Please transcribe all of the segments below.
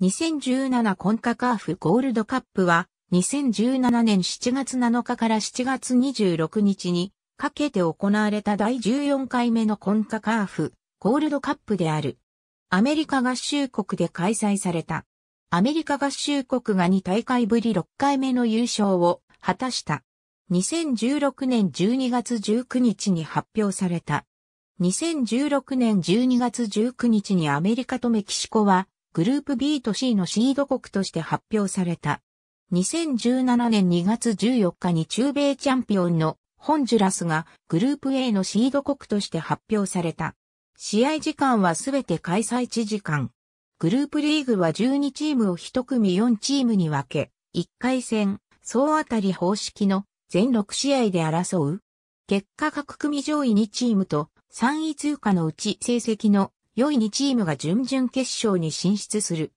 2017コンカカーフゴールドカップは、2017年7月7日から7月26日にかけて行われた第14回目のコンカカーフゴールドカップである。アメリカ合衆国で開催された。アメリカ合衆国が2大会ぶり6回目の優勝を果たした。2016年12月19日に発表された。2016年12月19日にアメリカとメキシコはグループ B と C のシード国として発表された。2017年2月14日に中米チャンピオンのホンジュラスがグループ A のシード国として発表された。試合時間はすべて開催地時間。グループリーグは12チームを1組4チームに分け、1回戦、総当たり方式の全6試合で争う。結果各組上位2チームと3位通過のうち成績の良い2チームが準々決勝に進出する。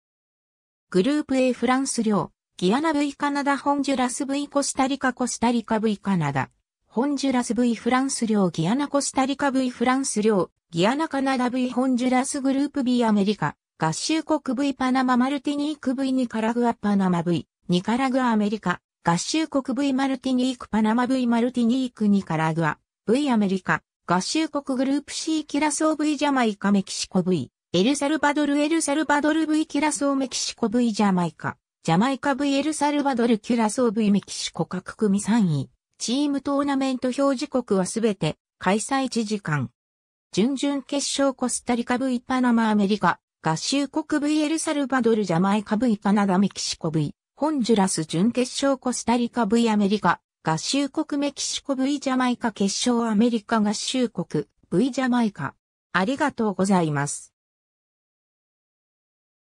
グループ A フランス領、ギアナ V カナダホンジュラス V コスタリカコスタリカ V カナダ、ホンジュラス V フランス領ギアナコスタリカ V フランス領、ギアナカナダ V ホンジュラスグループ B アメリカ、合衆国 V パナママルティニーク V ニカラグアパナマ V、ニカラグアアメリカ、合衆国 V マルティニークパナマ V マルティニークニカラグア、V アメリカ、合衆国グループ C キラソー V ジャマイカメキシコ V、エルサルバドルエルサルバドル V キラソーメキシコ V ジャマイカ、ジャマイカ V エルサルバドルキュラソー V メキシコ各組3位、チームトーナメント表示国はすべて開催1時間。準々決勝コスタリカ V パナマアメリカ、合衆国 V エルサルバドルジャマイカ V カナダメキシコ V、ホンジュラス準決勝コスタリカ V アメリカ、合衆国メキシコ V ジャマイカ決勝アメリカ合衆国 V ジャマイカ。ありがとうございます。